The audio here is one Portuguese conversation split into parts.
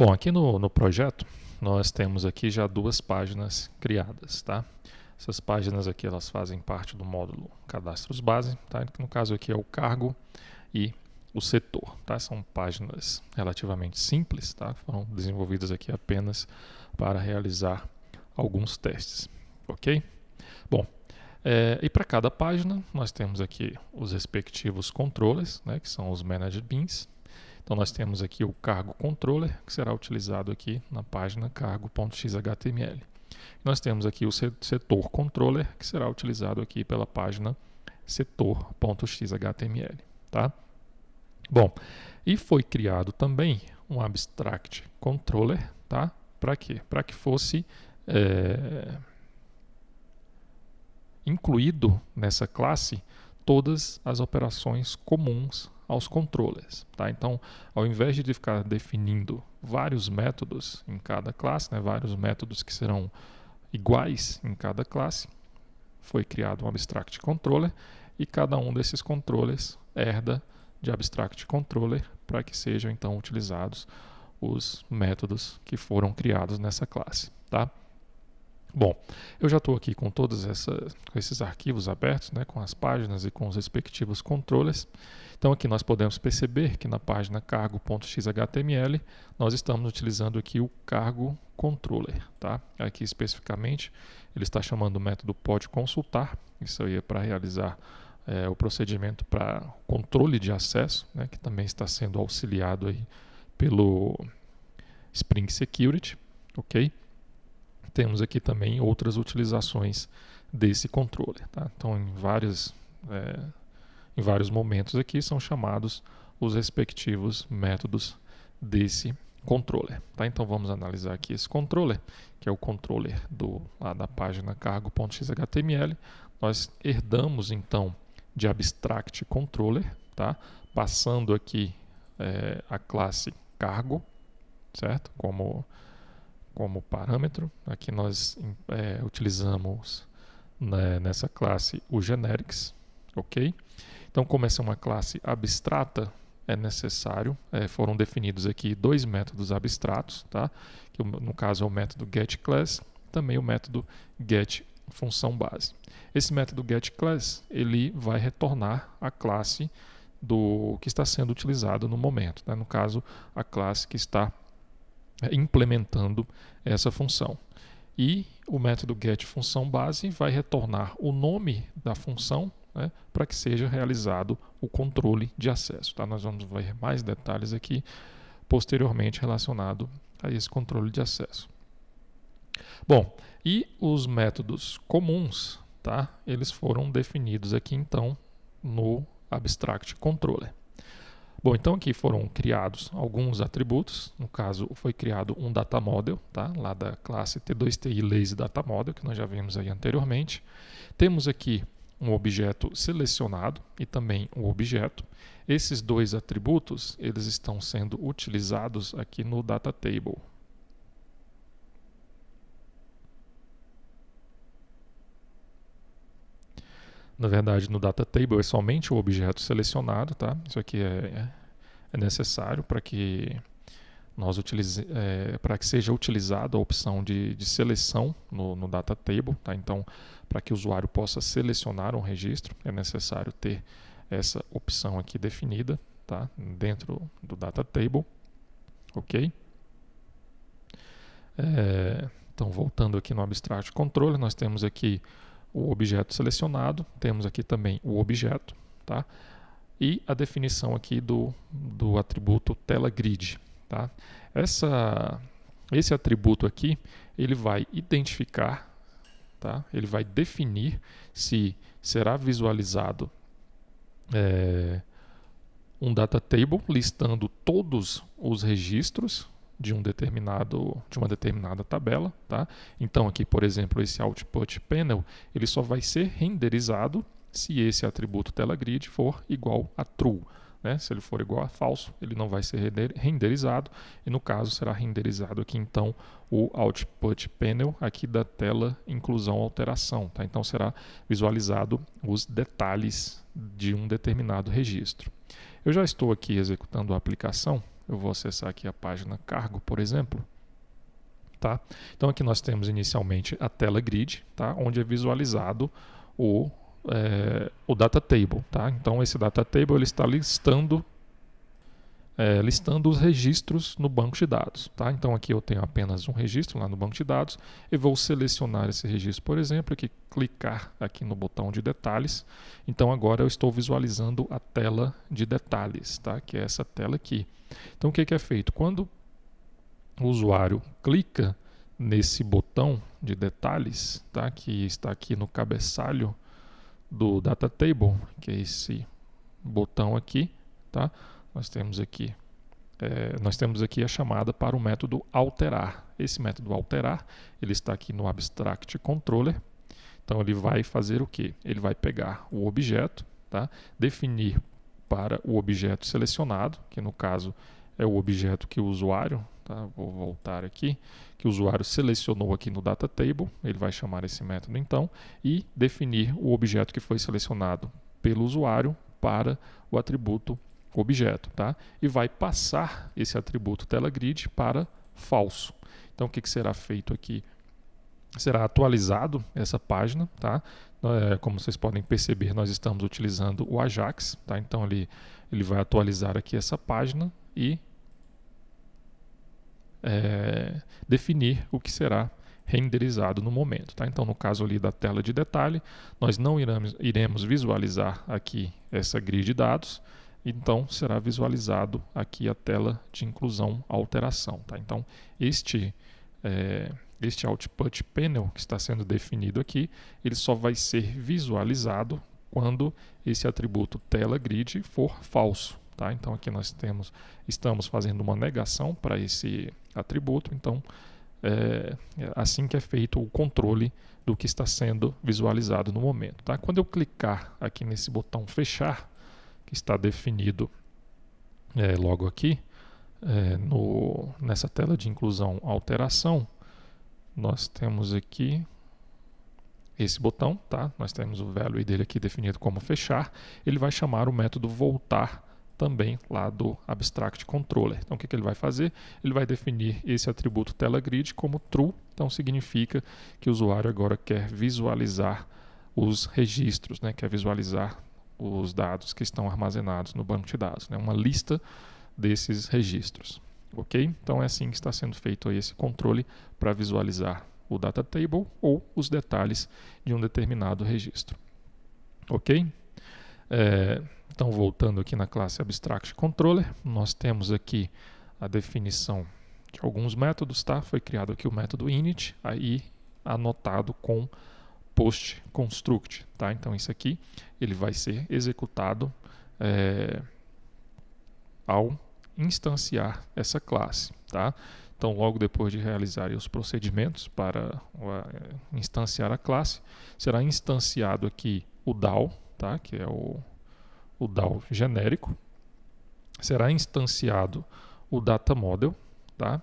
Bom, aqui no, no projeto nós temos aqui já duas páginas criadas, tá? Essas páginas aqui elas fazem parte do módulo cadastros base, tá? No caso aqui é o cargo e o setor, tá? São páginas relativamente simples, tá? Foram desenvolvidas aqui apenas para realizar alguns testes, ok? Bom, é, e para cada página nós temos aqui os respectivos controles, né? Que são os managed beans, então nós temos aqui o cargo controller, que será utilizado aqui na página cargo.xhtml. Nós temos aqui o setor controller, que será utilizado aqui pela página setor.xhtml, tá? Bom, e foi criado também um abstract controller, tá? Para quê? Para que fosse é, incluído nessa classe todas as operações comuns aos controllers. Tá? Então, ao invés de ficar definindo vários métodos em cada classe, né, vários métodos que serão iguais em cada classe, foi criado um abstract controller e cada um desses controllers herda de abstract controller para que sejam então utilizados os métodos que foram criados nessa classe. Tá? Bom, eu já estou aqui com todos com esses arquivos abertos, né, com as páginas e com os respectivos controles. Então aqui nós podemos perceber que na página cargo.xhtml nós estamos utilizando aqui o cargo controller. Tá? Aqui especificamente ele está chamando o método pode consultar, isso aí é para realizar é, o procedimento para controle de acesso, né, que também está sendo auxiliado aí pelo Spring Security, ok? temos aqui também outras utilizações desse controller. Tá? Então, em vários, é, em vários momentos aqui são chamados os respectivos métodos desse controller. Tá? Então, vamos analisar aqui esse controller, que é o controller do, lá da página cargo.xhtml. Nós herdamos, então, de abstract controller, tá? passando aqui é, a classe cargo, certo? Como como parâmetro. Aqui nós é, utilizamos né, nessa classe o generics, ok? Então, como essa é uma classe abstrata, é necessário, é, foram definidos aqui dois métodos abstratos, tá? que no caso é o método getClass, também o método getFunçãoBase. Esse método getClass ele vai retornar a classe do que está sendo utilizado no momento, né? no caso a classe que está né, implementando essa função. E o método getFunçãoBase vai retornar o nome da função né, para que seja realizado o controle de acesso. Tá? Nós vamos ver mais detalhes aqui posteriormente relacionado a esse controle de acesso. Bom, e os métodos comuns, tá? Eles foram definidos aqui então no abstract controller. Bom, então aqui foram criados alguns atributos. No caso, foi criado um data model, tá? lá da classe T2TI Lazy Data Model, que nós já vimos aí anteriormente. Temos aqui um objeto selecionado e também um objeto. Esses dois atributos, eles estão sendo utilizados aqui no data table, na verdade, no data table é somente o objeto selecionado, tá? Isso aqui é, é, é necessário para que nós utilize, é, para que seja utilizada a opção de, de seleção no, no data table, tá? Então, para que o usuário possa selecionar um registro, é necessário ter essa opção aqui definida, tá? Dentro do data table, ok? É, então, voltando aqui no abstract controller, nós temos aqui o objeto selecionado, temos aqui também o objeto, tá? E a definição aqui do, do atributo tela grid, tá? Essa, esse atributo aqui, ele vai identificar, tá? Ele vai definir se será visualizado é, um data table listando todos os registros de um determinado de uma determinada tabela, tá? Então aqui, por exemplo, esse output panel, ele só vai ser renderizado se esse atributo tela grid for igual a true, né? Se ele for igual a falso, ele não vai ser renderizado e no caso será renderizado aqui então o output panel aqui da tela inclusão alteração, tá? Então será visualizado os detalhes de um determinado registro. Eu já estou aqui executando a aplicação eu vou acessar aqui a página cargo, por exemplo. Tá? Então aqui nós temos inicialmente a tela grid, tá? onde é visualizado o, é, o data table. Tá? Então esse data table ele está listando é, listando os registros no banco de dados. Tá? Então aqui eu tenho apenas um registro lá no banco de dados. e vou selecionar esse registro, por exemplo, aqui, clicar aqui no botão de detalhes. Então agora eu estou visualizando a tela de detalhes, tá? que é essa tela aqui. Então o que é, que é feito? Quando o usuário clica nesse botão de detalhes, tá? que está aqui no cabeçalho do Data Table, que é esse botão aqui, tá? nós temos aqui é, nós temos aqui a chamada para o método alterar. Esse método alterar, ele está aqui no abstract controller. Então ele vai fazer o que? Ele vai pegar o objeto, tá? definir para o objeto selecionado, que no caso é o objeto que o usuário, tá? vou voltar aqui, que o usuário selecionou aqui no data table, ele vai chamar esse método então, e definir o objeto que foi selecionado pelo usuário para o atributo objeto, tá? E vai passar esse atributo grid para falso. Então o que, que será feito aqui? Será atualizado essa página, tá? É, como vocês podem perceber, nós estamos utilizando o Ajax, tá? Então ele, ele vai atualizar aqui essa página e é, definir o que será renderizado no momento. Tá? Então, no caso ali da tela de detalhe, nós não iremos iremos visualizar aqui essa grid de dados, então será visualizado aqui a tela de inclusão alteração. Tá? Então, este, é, este output panel que está sendo definido aqui, ele só vai ser visualizado quando esse atributo tela grid for falso. Tá? Então, aqui nós temos, estamos fazendo uma negação para esse atributo, então é, é assim que é feito o controle do que está sendo visualizado no momento. Tá? Quando eu clicar aqui nesse botão fechar, que está definido é, logo aqui é, no, nessa tela de inclusão alteração. Nós temos aqui esse botão, tá? Nós temos o value dele aqui definido como fechar. Ele vai chamar o método voltar também lá do abstract controller. Então o que, que, ele vai fazer? Ele vai definir esse atributo tela grid como true, então significa que o usuário agora quer visualizar os registros, né? quer visualizar os dados que estão armazenados no banco de dados, né? uma lista desses registros. Ok? Então é assim que está sendo feito esse controle para visualizar o data table ou os detalhes de um determinado registro. Ok? É, então, voltando aqui na classe Abstract Controller, nós temos aqui a definição de alguns métodos, tá? Foi criado aqui o método init, aí anotado com post construct, tá? Então isso aqui ele vai ser executado é, ao instanciar essa classe, tá? Então logo depois de realizar os procedimentos para instanciar a classe, será instanciado aqui o DAO, tá? Que é o, o DAO genérico. Será instanciado o data model, tá?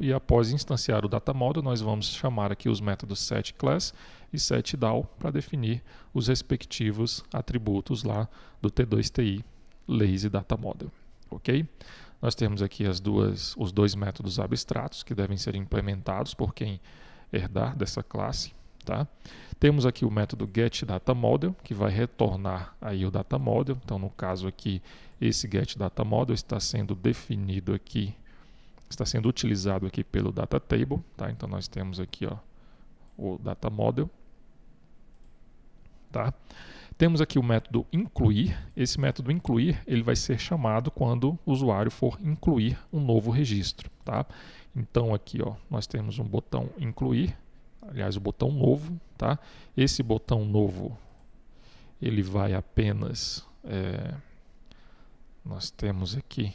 e, após instanciar o data model, nós vamos chamar aqui os métodos setClass e setDAO para definir os respectivos atributos lá do T2TI lazy data model, ok? Nós temos aqui as duas, os dois métodos abstratos que devem ser implementados por quem herdar dessa classe, tá? Temos aqui o método getDataModel, que vai retornar aí o dataModel. Então, no caso aqui, esse getDataModel está sendo definido aqui está sendo utilizado aqui pelo data table, tá? Então nós temos aqui ó, o data model, tá? Temos aqui o método incluir. Esse método incluir ele vai ser chamado quando o usuário for incluir um novo registro, tá? Então aqui ó, nós temos um botão incluir, aliás o botão novo, tá? Esse botão novo ele vai apenas é... nós temos aqui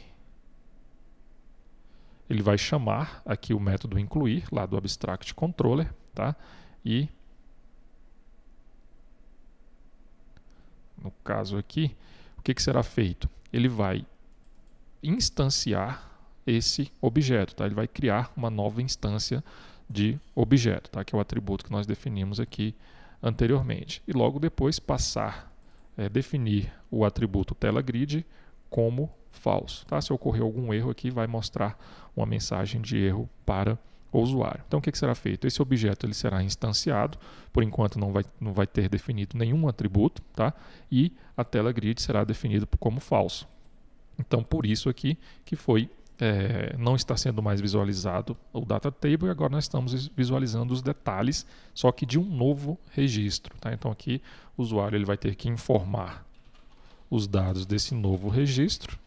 ele vai chamar aqui o método incluir lá do abstract controller, tá? E no caso aqui, o que, que será feito? Ele vai instanciar esse objeto, tá? Ele vai criar uma nova instância de objeto, tá? Que é o atributo que nós definimos aqui anteriormente. E logo depois passar, é, definir o atributo tela grid como falso. Tá? Se ocorrer algum erro aqui, vai mostrar uma mensagem de erro para o usuário. Então, o que, que será feito? Esse objeto ele será instanciado, por enquanto não vai, não vai ter definido nenhum atributo, tá? e a tela grid será definida como falso. Então, por isso aqui que foi é, não está sendo mais visualizado o data table e agora nós estamos visualizando os detalhes, só que de um novo registro. Tá? Então aqui o usuário ele vai ter que informar os dados desse novo registro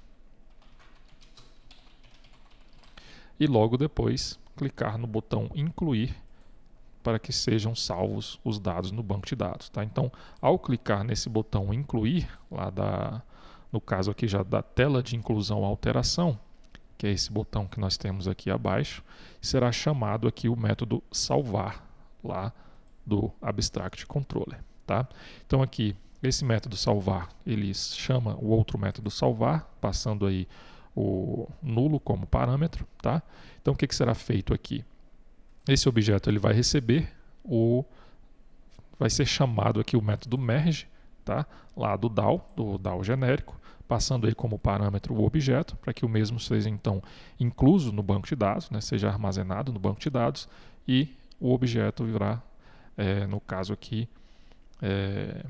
e logo depois clicar no botão incluir para que sejam salvos os dados no banco de dados. Tá? Então, ao clicar nesse botão incluir, lá da, no caso aqui já da tela de inclusão alteração, que é esse botão que nós temos aqui abaixo, será chamado aqui o método salvar lá do abstract controller. Tá? Então aqui esse método salvar, ele chama o outro método salvar, passando aí o nulo como parâmetro, tá? Então o que, que será feito aqui? Esse objeto ele vai receber o vai ser chamado aqui o método merge, tá? Lá do DAO, do DAO genérico, passando aí como parâmetro o objeto, para que o mesmo seja então incluso no banco de dados, né? seja armazenado no banco de dados e o objeto virá, é, no caso aqui, é,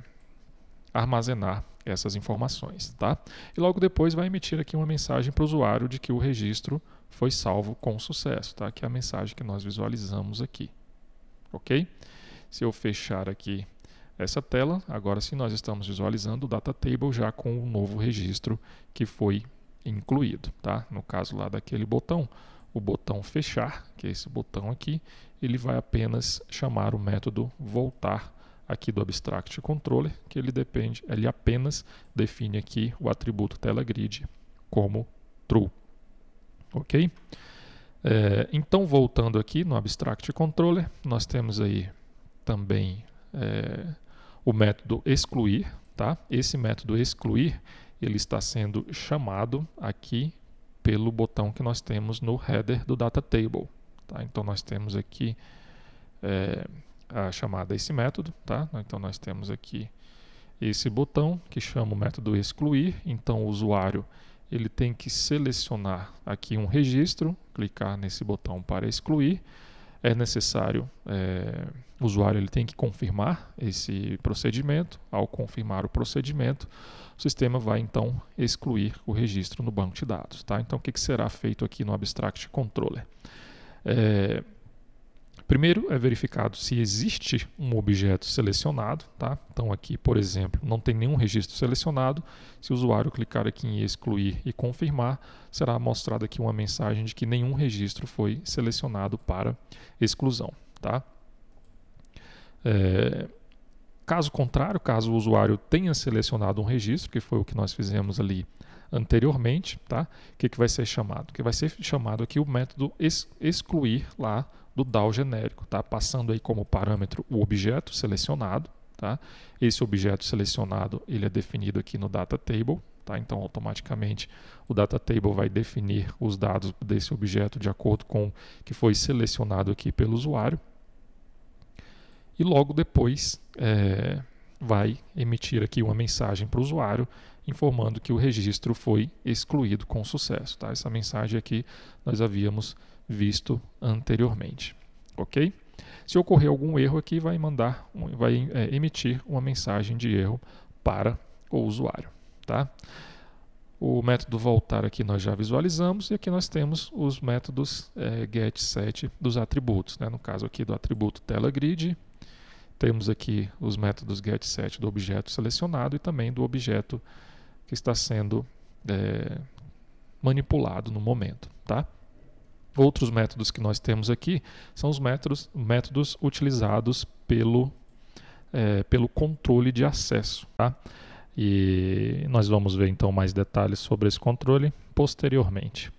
armazenar essas informações, tá? E logo depois vai emitir aqui uma mensagem para o usuário de que o registro foi salvo com sucesso, tá? Que é a mensagem que nós visualizamos aqui, ok? Se eu fechar aqui essa tela, agora sim nós estamos visualizando o data table já com o novo registro que foi incluído, tá? No caso lá daquele botão, o botão fechar, que é esse botão aqui, ele vai apenas chamar o método voltar aqui do Abstract Controller, que ele depende, ele apenas define aqui o atributo telegrid como true. Ok? É, então, voltando aqui no Abstract Controller, nós temos aí também é, o método excluir. Tá? Esse método excluir, ele está sendo chamado aqui pelo botão que nós temos no header do data table. Tá? Então, nós temos aqui... É, a chamada esse método, tá? Então nós temos aqui esse botão que chama o método excluir, então o usuário ele tem que selecionar aqui um registro, clicar nesse botão para excluir. É necessário, é, o usuário ele tem que confirmar esse procedimento. Ao confirmar o procedimento, o sistema vai então excluir o registro no banco de dados. Tá? Então, o que, que será feito aqui no Abstract Controller? É, Primeiro é verificado se existe um objeto selecionado, tá? Então aqui, por exemplo, não tem nenhum registro selecionado. Se o usuário clicar aqui em excluir e confirmar, será mostrada aqui uma mensagem de que nenhum registro foi selecionado para exclusão, tá? É... Caso contrário, caso o usuário tenha selecionado um registro, que foi o que nós fizemos ali anteriormente, tá? O que, que vai ser chamado? Que vai ser chamado aqui o método ex excluir lá do DAO genérico, tá? Passando aí como parâmetro o objeto selecionado, tá? Esse objeto selecionado, ele é definido aqui no data table, tá? Então automaticamente o data table vai definir os dados desse objeto de acordo com que foi selecionado aqui pelo usuário. E logo depois, é, vai emitir aqui uma mensagem para o usuário informando que o registro foi excluído com sucesso. Tá? Essa mensagem aqui é nós havíamos visto anteriormente. Ok? Se ocorrer algum erro aqui, vai mandar, vai é, emitir uma mensagem de erro para o usuário. Tá? O método voltar aqui nós já visualizamos e aqui nós temos os métodos é, get set dos atributos. Né? No caso aqui do atributo tela grid temos aqui os métodos getSet do objeto selecionado e também do objeto que está sendo é, manipulado no momento. Tá? Outros métodos que nós temos aqui são os métodos, métodos utilizados pelo, é, pelo controle de acesso. Tá? E nós vamos ver então mais detalhes sobre esse controle posteriormente.